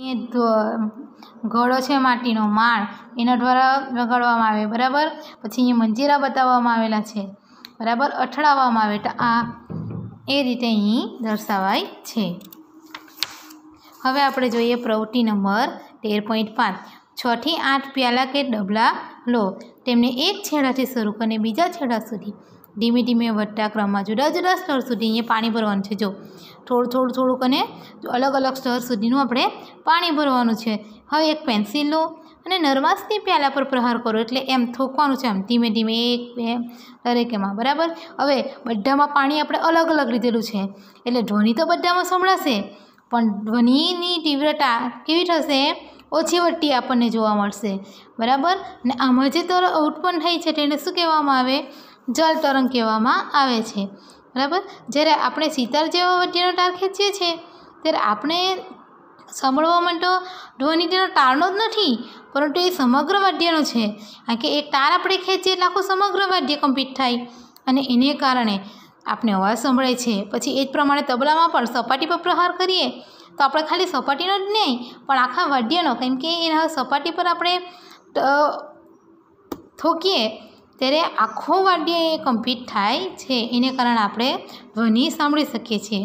એ ઘડો છે માટીનો માળ એના દ્વારા વગાડવામાં આવે બરાબર પછી અહીં મંજીરા બતાવવામાં આવેલા છે બરાબર અથડાવવામાં આવે તો આ એ રીતે અહીં દર્શાવાય છે હવે આપણે જોઈએ પ્રવૃત્તિ નંબર તેર પોઈન્ટ પાંચ છથી આઠ પ્યાલા કે ડબલા લો તેમને એક છેડાથી શરૂ કરીને બીજા છેડા સુધી ધીમે ધીમે વધતા ક્રમમાં જુદા જુદા સ્તર સુધી અહીંયા પાણી ભરવાનું છે જો થોડું થોડું થોડુંક અને અલગ અલગ સ્તર સુધીનું આપણે પાણી ભરવાનું છે હવે એક પેન્સિલ લો અને નરમાસની પ્યાલા પર પ્રહાર કરો એટલે એમ થોકવાનું છે આમ ધીમે ધીમે એક બે દરેક એમાં બરાબર હવે બધામાં પાણી આપણે અલગ અલગ લીધેલું છે એટલે ધ્વનિ તો બધામાં સંભળાશે પણ ધ્વનિની તીવ્રતા કેવી થશે ઓછી વટ્ટી આપણને જોવા મળશે બરાબર ને આમાં જે તરંગ ઉત્પન્ન થઈ છે તેને શું કહેવામાં આવે જલ તરંગ કહેવામાં આવે છે બરાબર જ્યારે આપણે સિતાર જેવા વટીનો તાર ખેંચીએ છીએ ત્યારે આપણે સાંભળવા માટે તેનો તારનો જ નથી પરંતુ એ સમગ્ર વાદ્યનો છે કારણ કે એક ટાર આપણે ખેંચીએ એટલે આખું સમગ્ર વાદ્ય કમ્પ્લીટ થાય અને એને કારણે આપણે અવાજ સંભળાય છે પછી એ જ પ્રમાણે તબલામાં પણ સપાટી પર પ્રહાર કરીએ તો આપણે ખાલી સપાટીનો જ નહીં પણ આખા વાડ્યનો કેમ કે એના સપાટી પર આપણે થોકીએ ત્યારે આખો વાડ્ય એ કમ્પ્લીટ થાય છે એને કારણે આપણે ધ્વનિ સાંભળી શકીએ છીએ